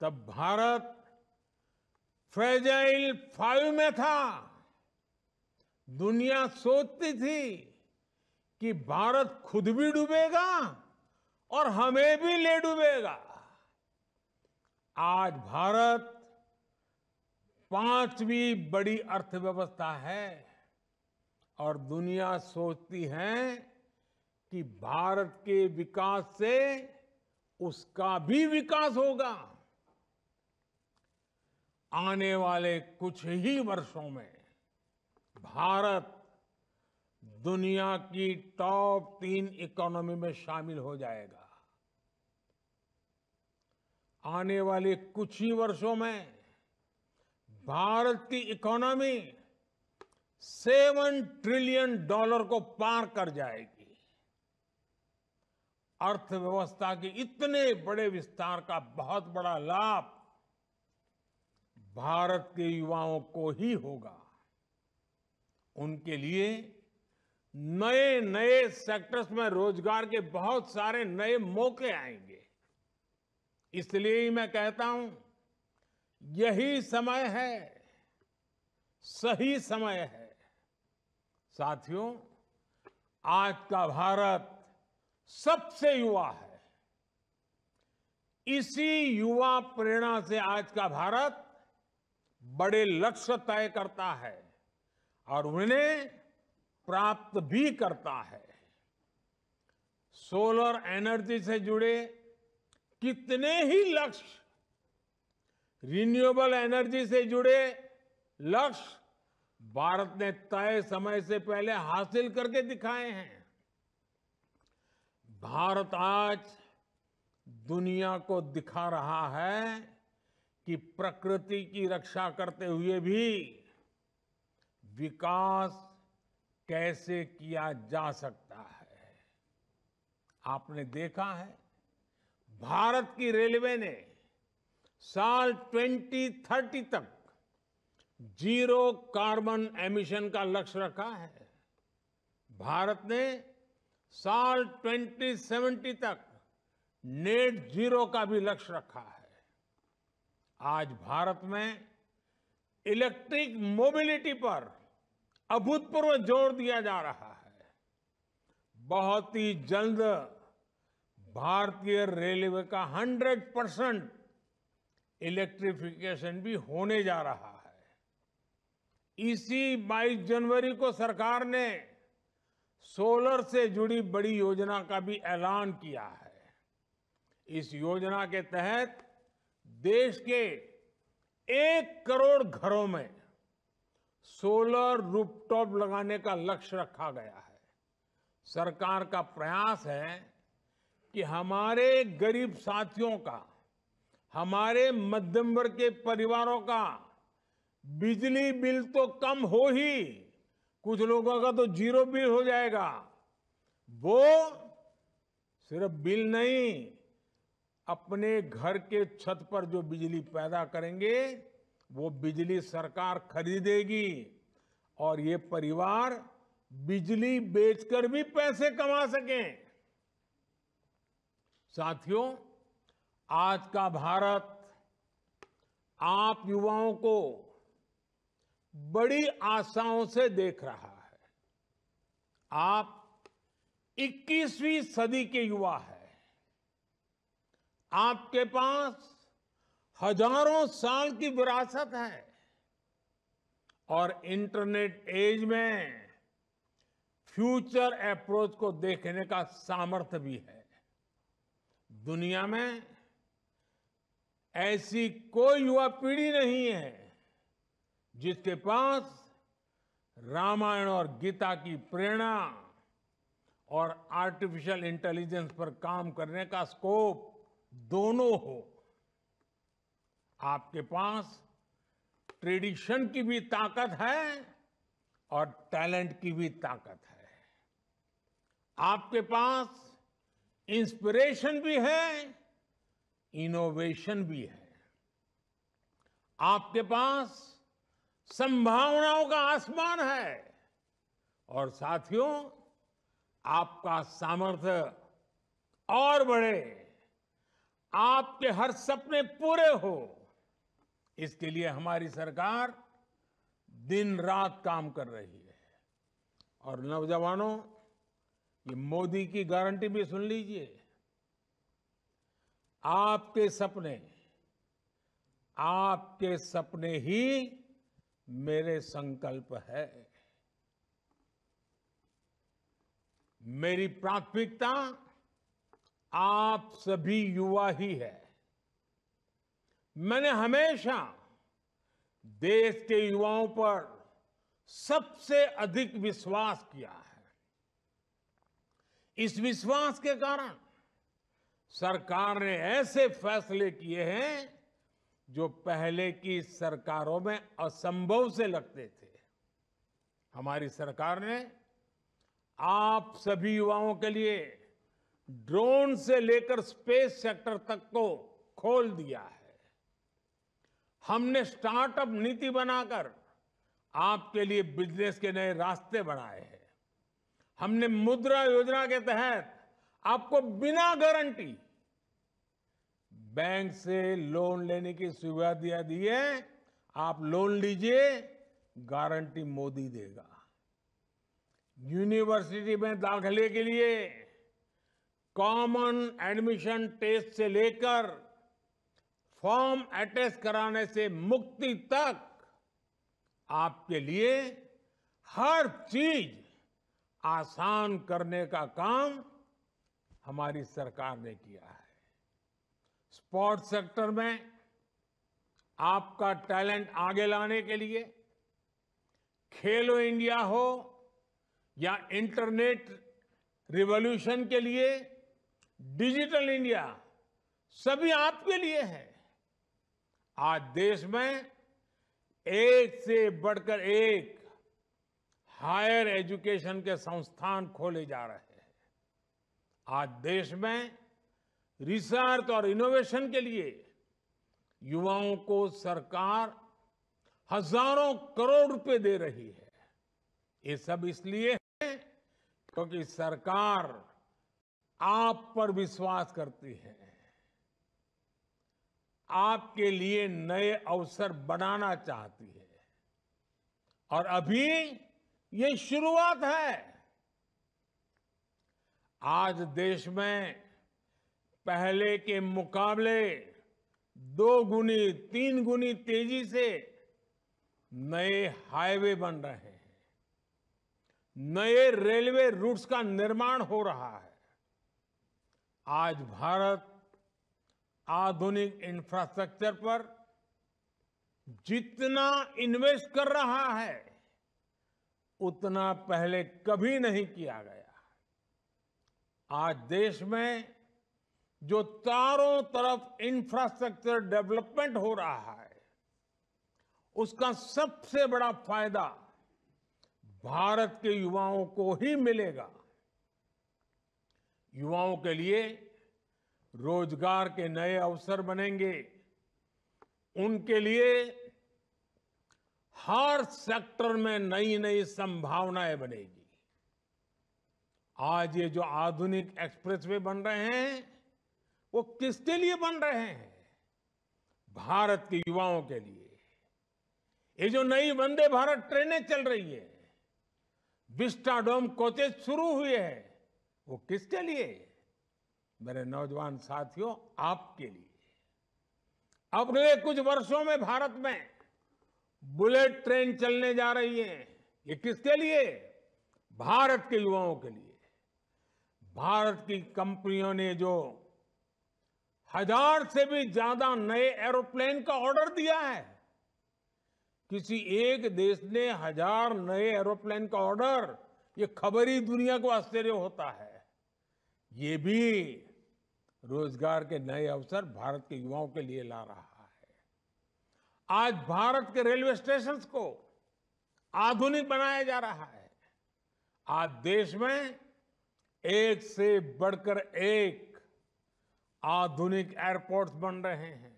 तब Bharat fragile five में था दुनिया सोचती थी कि भारत खुद भी डूबेगा और हमें भी ले डूबेगा आज भारत पांचवी बड़ी अर्थव्यवस्था है और दुनिया सोचती है कि भारत के विकास से उसका भी विकास होगा आने वाले कुछ ही वर्षों में भारत दुनिया की टॉप तीन इकोनॉमी में शामिल हो जाएगा आने वाले कुछ ही वर्षों में भारत की इकोनॉमी सेवन ट्रिलियन डॉलर को पार कर जाएगी अर्थव्यवस्था के इतने बड़े विस्तार का बहुत बड़ा लाभ भारत के युवाओं को ही होगा उनके लिए नए नए सेक्टर्स में रोजगार के बहुत सारे नए मौके आएंगे इसलिए ही मैं कहता हूं यही समय है सही समय है साथियों आज का भारत सबसे युवा है इसी युवा प्रेरणा से आज का भारत बड़े लक्ष्य तय करता है और उन्हें प्राप्त भी करता है सोलर एनर्जी से जुड़े कितने ही लक्ष्य रिन्यूएबल एनर्जी से जुड़े लक्ष्य भारत ने तय समय से पहले हासिल करके दिखाए हैं भारत आज दुनिया को दिखा रहा है कि प्रकृति की रक्षा करते हुए भी विकास कैसे किया जा सकता है आपने देखा है भारत की रेलवे ने साल 2030 तक जीरो कार्बन एमिशन का लक्ष्य रखा है भारत ने साल 2070 तक नेट जीरो का भी लक्ष्य रखा है आज भारत में इलेक्ट्रिक मोबिलिटी पर अभूतपूर्व जोर दिया जा रहा है बहुत ही जल्द भारतीय रेलवे का 100 परसेंट इलेक्ट्रिफिकेशन भी होने जा रहा है इसी 22 जनवरी को सरकार ने सोलर से जुड़ी बड़ी योजना का भी ऐलान किया है इस योजना के तहत देश के एक करोड़ घरों में सोलर रूपटॉप लगाने का लक्ष्य रखा गया है सरकार का प्रयास है कि हमारे गरीब साथियों का हमारे मध्यम वर्ग के परिवारों का बिजली बिल तो कम हो ही कुछ लोगों का तो जीरो बिल हो जाएगा वो सिर्फ बिल नहीं अपने घर के छत पर जो बिजली पैदा करेंगे वो बिजली सरकार खरीदेगी और ये परिवार बिजली बेचकर भी पैसे कमा सकें साथियों आज का भारत आप युवाओं को बड़ी आशाओं से देख रहा है आप 21वीं सदी के युवा हैं आपके पास हजारों साल की विरासत है और इंटरनेट एज में फ्यूचर अप्रोच को देखने का सामर्थ्य भी है दुनिया में ऐसी कोई युवा पीढ़ी नहीं है जिसके पास रामायण और गीता की प्रेरणा और आर्टिफिशियल इंटेलिजेंस पर काम करने का स्कोप दोनों हो आपके पास ट्रेडिशन की भी ताकत है और टैलेंट की भी ताकत है आपके पास इंस्पिरेशन भी है इनोवेशन भी है आपके पास संभावनाओं का आसमान है और साथियों आपका सामर्थ्य और बढ़े आपके हर सपने पूरे हो इसके लिए हमारी सरकार दिन रात काम कर रही है और नौजवानों ये मोदी की गारंटी भी सुन लीजिए आपके सपने आपके सपने ही मेरे संकल्प है मेरी प्राथमिकता आप सभी युवा ही है मैंने हमेशा देश के युवाओं पर सबसे अधिक विश्वास किया है इस विश्वास के कारण सरकार ने ऐसे फैसले किए हैं जो पहले की सरकारों में असंभव से लगते थे हमारी सरकार ने आप सभी युवाओं के लिए ड्रोन से लेकर स्पेस सेक्टर तक को खोल दिया है हमने स्टार्टअप नीति बनाकर आपके लिए बिजनेस के नए रास्ते बनाए हैं हमने मुद्रा योजना के तहत आपको बिना गारंटी बैंक से लोन लेने की सुविधा दिया दी है आप लोन लीजिए गारंटी मोदी देगा यूनिवर्सिटी में दाखिले के लिए कॉमन एडमिशन टेस्ट से लेकर फॉर्म अटैच कराने से मुक्ति तक आपके लिए हर चीज आसान करने का काम हमारी सरकार ने किया है स्पोर्ट्स सेक्टर में आपका टैलेंट आगे लाने के लिए खेलो इंडिया हो या इंटरनेट रिवॉल्यूशन के लिए डिजिटल इंडिया सभी आपके लिए है आज देश में एक से बढ़कर एक हायर एजुकेशन के संस्थान खोले जा रहे हैं आज देश में रिसर्च और इनोवेशन के लिए युवाओं को सरकार हजारों करोड़ रुपए दे रही है ये सब इसलिए है क्योंकि सरकार आप पर विश्वास करती है आपके लिए नए अवसर बनाना चाहती है और अभी ये शुरुआत है आज देश में पहले के मुकाबले दो गुनी तीन गुनी तेजी से नए हाईवे बन रहे हैं नए रेलवे रूट्स का निर्माण हो रहा है आज भारत आधुनिक इंफ्रास्ट्रक्चर पर जितना इन्वेस्ट कर रहा है उतना पहले कभी नहीं किया गया आज देश में जो चारों तरफ इंफ्रास्ट्रक्चर डेवलपमेंट हो रहा है उसका सबसे बड़ा फायदा भारत के युवाओं को ही मिलेगा युवाओं के लिए रोजगार के नए अवसर बनेंगे उनके लिए हर सेक्टर में नई नई संभावनाएं बनेगी आज ये जो आधुनिक एक्सप्रेसवे बन रहे हैं वो किसके लिए बन रहे हैं भारत के युवाओं के लिए ये जो नई वंदे भारत ट्रेनें चल रही है विस्टाडोम कोचेज शुरू हुए हैं वो किसके लिए मेरे नौजवान साथियों आपके लिए अगले कुछ वर्षों में भारत में बुलेट ट्रेन चलने जा रही है ये किसके लिए भारत के युवाओं के लिए भारत की कंपनियों ने जो हजार से भी ज्यादा नए एरोप्लेन का ऑर्डर दिया है किसी एक देश ने हजार नए एरोप्लेन का ऑर्डर ये खबर ही दुनिया को आश्चर्य होता है ये भी रोजगार के नए अवसर भारत के युवाओं के लिए ला रहा है आज भारत के रेलवे स्टेशन को आधुनिक बनाया जा रहा है आज देश में एक से बढ़कर एक आधुनिक एयरपोर्ट्स बन रहे हैं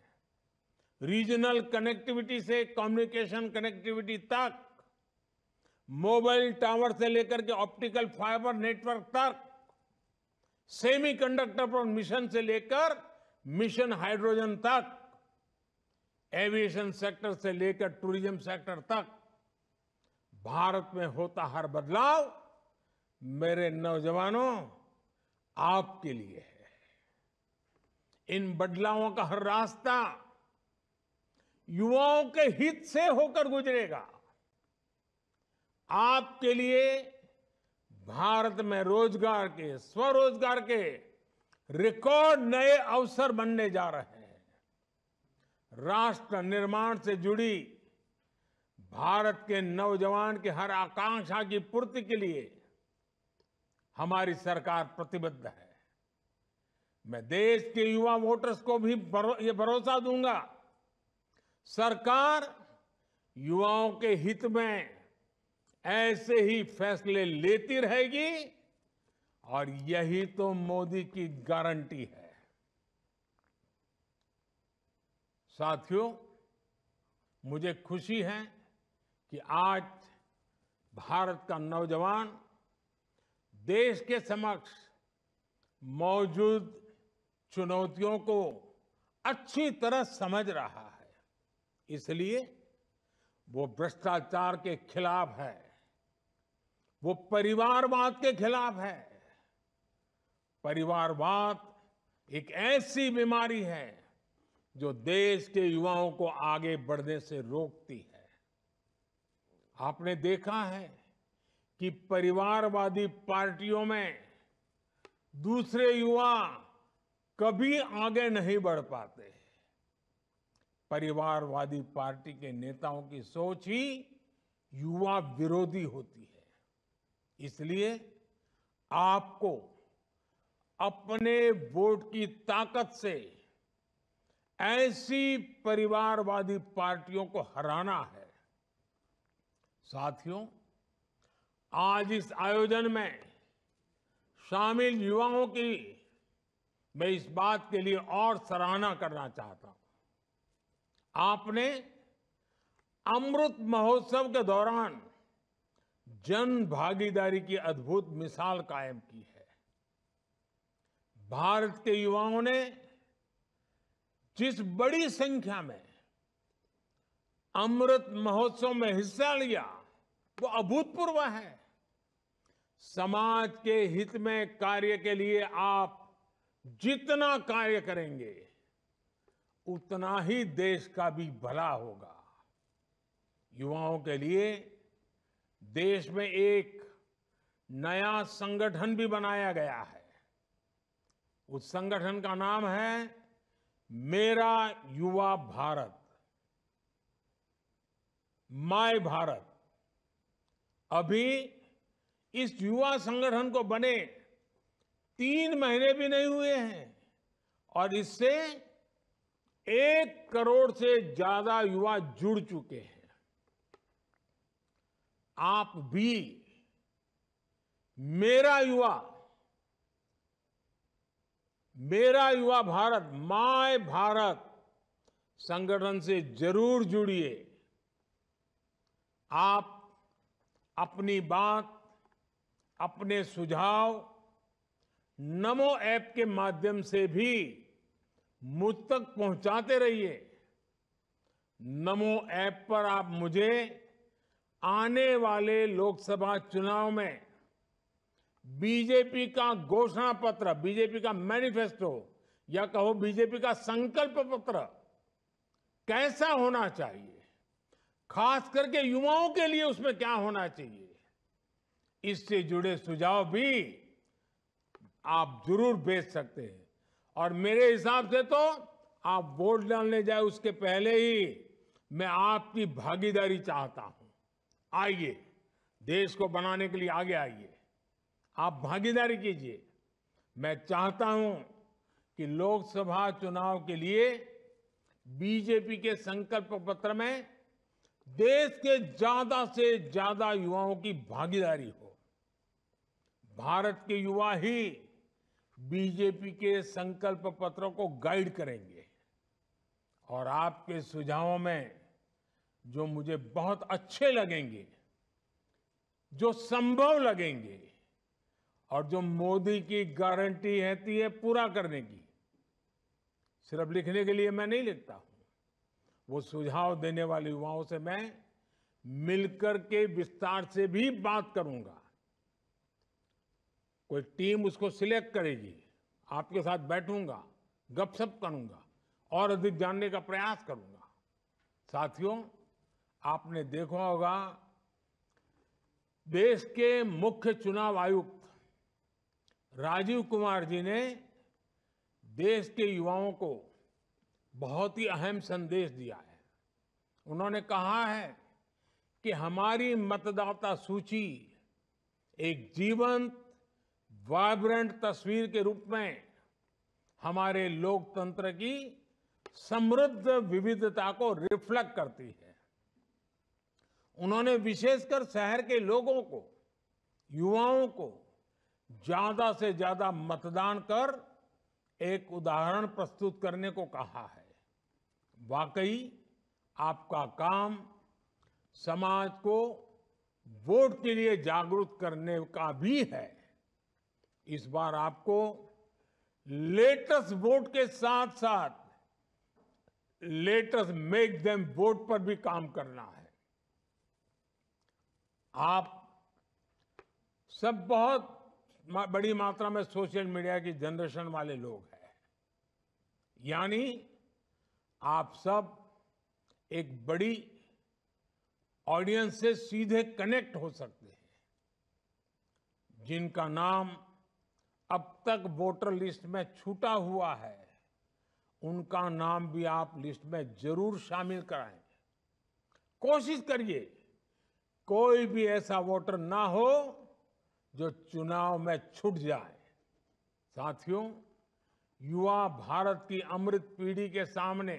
रीजनल कनेक्टिविटी से कम्युनिकेशन कनेक्टिविटी तक मोबाइल टावर से लेकर के ऑप्टिकल फाइबर नेटवर्क तक सेमीकंडक्टर पर मिशन से लेकर मिशन हाइड्रोजन तक एविएशन सेक्टर से लेकर टूरिज्म सेक्टर तक भारत में होता हर बदलाव मेरे नौजवानों आपके लिए है इन बदलावों का हर रास्ता युवाओं के हित से होकर गुजरेगा आपके लिए भारत में रोजगार के स्वरोजगार के रिकॉर्ड नए अवसर बनने जा रहे हैं राष्ट्र निर्माण से जुड़ी भारत के नौजवान के हर आकांक्षा की पूर्ति के लिए हमारी सरकार प्रतिबद्ध है मैं देश के युवा वोटर्स को भी भरो, ये भरोसा दूंगा सरकार युवाओं के हित में ऐसे ही फैसले लेती रहेगी और यही तो मोदी की गारंटी है साथियों मुझे खुशी है कि आज भारत का नौजवान देश के समक्ष मौजूद चुनौतियों को अच्छी तरह समझ रहा है इसलिए वो भ्रष्टाचार के खिलाफ है वो परिवारवाद के खिलाफ है परिवारवाद एक ऐसी बीमारी है जो देश के युवाओं को आगे बढ़ने से रोकती है आपने देखा है कि परिवारवादी पार्टियों में दूसरे युवा कभी आगे नहीं बढ़ पाते परिवारवादी पार्टी के नेताओं की सोच ही युवा विरोधी होती है इसलिए आपको अपने वोट की ताकत से ऐसी परिवारवादी पार्टियों को हराना है साथियों आज इस आयोजन में शामिल युवाओं की मैं इस बात के लिए और सराहना करना चाहता हूं आपने अमृत महोत्सव के दौरान जन भागीदारी की अद्भुत मिसाल कायम की है भारत के युवाओं ने जिस बड़ी संख्या में अमृत महोत्सव में हिस्सा लिया वो अभूतपूर्व है समाज के हित में कार्य के लिए आप जितना कार्य करेंगे उतना ही देश का भी भला होगा युवाओं के लिए देश में एक नया संगठन भी बनाया गया है उस संगठन का नाम है मेरा युवा भारत माय भारत अभी इस युवा संगठन को बने तीन महीने भी नहीं हुए हैं और इससे एक करोड़ से ज्यादा युवा जुड़ चुके हैं आप भी मेरा युवा मेरा युवा भारत माय भारत संगठन से जरूर जुड़िए आप अपनी बात अपने सुझाव नमो ऐप के माध्यम से भी मुझ तक पहुंचाते रहिए नमो ऐप पर आप मुझे आने वाले लोकसभा चुनाव में बीजेपी का घोषणा पत्र बीजेपी का मैनिफेस्टो या कहो बीजेपी का संकल्प पत्र कैसा होना चाहिए खास करके युवाओं के लिए उसमें क्या होना चाहिए इससे जुड़े सुझाव भी आप जरूर भेज सकते हैं और मेरे हिसाब से तो आप वोट डालने जाए उसके पहले ही मैं आपकी भागीदारी चाहता हूं आइए देश को बनाने के लिए आगे आइए आप भागीदारी कीजिए मैं चाहता हूं कि लोकसभा चुनाव के लिए बीजेपी के संकल्प पत्र में देश के ज्यादा से ज्यादा युवाओं की भागीदारी हो भारत के युवा ही बीजेपी के संकल्प पत्रों को गाइड करेंगे और आपके सुझावों में जो मुझे बहुत अच्छे लगेंगे जो संभव लगेंगे और जो मोदी की गारंटी रहती है पूरा करने की सिर्फ लिखने के लिए मैं नहीं लिखता हूं वो सुझाव देने वाले युवाओं से मैं मिलकर के विस्तार से भी बात करूंगा कोई टीम उसको सिलेक्ट करेगी आपके साथ बैठूंगा गपशप करूंगा और अधिक जानने का प्रयास करूंगा साथियों आपने देखा होगा देश के मुख्य चुनाव आयुक्त राजीव कुमार जी ने देश के युवाओं को बहुत ही अहम संदेश दिया है उन्होंने कहा है कि हमारी मतदाता सूची एक जीवंत वाइब्रेंट तस्वीर के रूप में हमारे लोकतंत्र की समृद्ध विविधता को रिफ्लेक्ट करती है उन्होंने विशेषकर शहर के लोगों को युवाओं को ज्यादा से ज्यादा मतदान कर एक उदाहरण प्रस्तुत करने को कहा है वाकई आपका काम समाज को वोट के लिए जागरूक करने का भी है इस बार आपको लेटेस्ट वोट के साथ साथ लेटेस्ट मेक देम वोट पर भी काम करना है आप सब बहुत बड़ी मात्रा में सोशल मीडिया की जनरेशन वाले लोग हैं यानी आप सब एक बड़ी ऑडियंस से सीधे कनेक्ट हो सकते हैं जिनका नाम अब तक वोटर लिस्ट में छूटा हुआ है उनका नाम भी आप लिस्ट में जरूर शामिल कराएं कोशिश करिए कोई भी ऐसा वोटर ना हो जो चुनाव में छूट जाए साथियों युवा भारत की अमृत पीढ़ी के सामने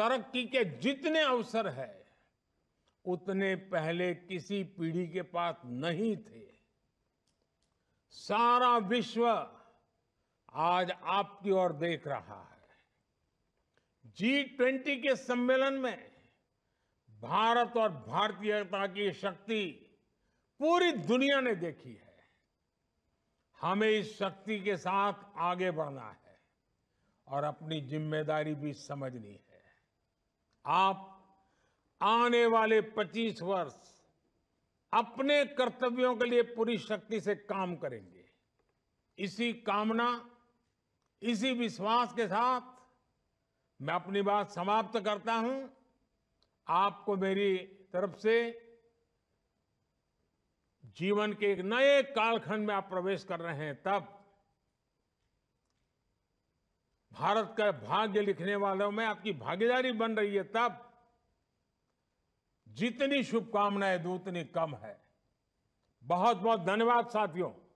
तरक्की के जितने अवसर है उतने पहले किसी पीढ़ी के पास नहीं थे सारा विश्व आज आपकी ओर देख रहा है जी ट्वेंटी के सम्मेलन में भारत और भारतीयता की शक्ति पूरी दुनिया ने देखी है हमें इस शक्ति के साथ आगे बढ़ना है और अपनी जिम्मेदारी भी समझनी है आप आने वाले 25 वर्ष अपने कर्तव्यों के लिए पूरी शक्ति से काम करेंगे इसी कामना इसी विश्वास के साथ मैं अपनी बात समाप्त करता हूं आपको मेरी तरफ से जीवन के एक नए कालखंड में आप प्रवेश कर रहे हैं तब भारत का भाग्य लिखने वालों में आपकी भागीदारी बन रही है तब जितनी शुभकामनाएं दो उतनी कम है बहुत बहुत धन्यवाद साथियों